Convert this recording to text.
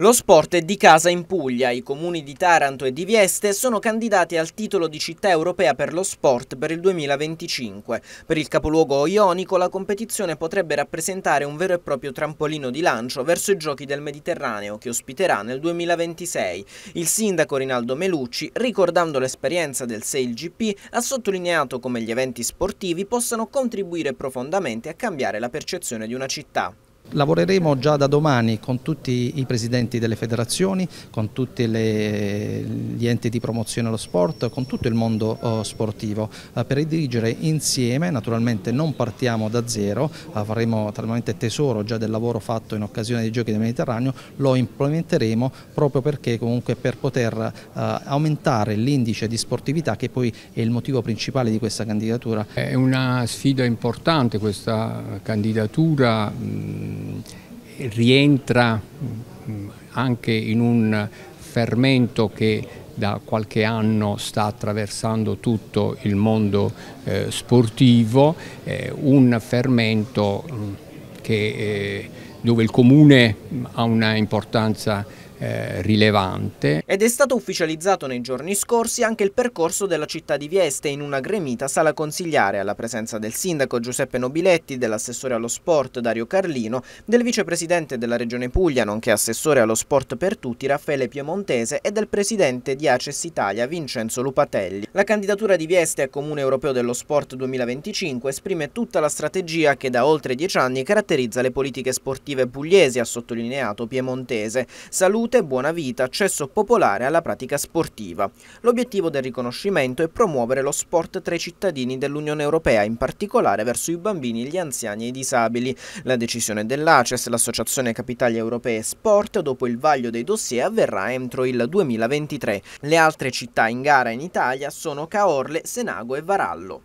Lo sport è di casa in Puglia. I comuni di Taranto e di Vieste sono candidati al titolo di città europea per lo sport per il 2025. Per il capoluogo ionico la competizione potrebbe rappresentare un vero e proprio trampolino di lancio verso i giochi del Mediterraneo che ospiterà nel 2026. Il sindaco Rinaldo Melucci, ricordando l'esperienza del 6 GP, ha sottolineato come gli eventi sportivi possano contribuire profondamente a cambiare la percezione di una città. Lavoreremo già da domani con tutti i presidenti delle federazioni, con tutti le, gli enti di promozione allo sport, con tutto il mondo uh, sportivo uh, per dirigere insieme, naturalmente non partiamo da zero, uh, faremo talmente tesoro già del lavoro fatto in occasione dei giochi del Mediterraneo, lo implementeremo proprio perché comunque per poter eh, aumentare l'indice di sportività che poi è il motivo principale di questa candidatura. È una sfida importante questa candidatura. Mh rientra mm, anche in un fermento che da qualche anno sta attraversando tutto il mondo eh, sportivo, eh, un fermento mm, che, eh, dove il comune ha una importanza eh, rilevante. Ed è stato ufficializzato nei giorni scorsi anche il percorso della città di Vieste in una gremita sala consigliare alla presenza del sindaco Giuseppe Nobiletti, dell'assessore allo sport Dario Carlino, del vicepresidente della regione Puglia nonché assessore allo sport per tutti Raffaele Piemontese e del presidente di Aces Italia Vincenzo Lupatelli. La candidatura di Vieste a Comune Europeo dello Sport 2025 esprime tutta la strategia che da oltre dieci anni caratterizza le politiche sportive pugliesi, ha sottolineato Piemontese. Salute salute, buona vita, accesso popolare alla pratica sportiva. L'obiettivo del riconoscimento è promuovere lo sport tra i cittadini dell'Unione Europea, in particolare verso i bambini, gli anziani e i disabili. La decisione dell'ACES, l'Associazione Capitali Europee Sport, dopo il vaglio dei dossier avverrà entro il 2023. Le altre città in gara in Italia sono Caorle, Senago e Varallo.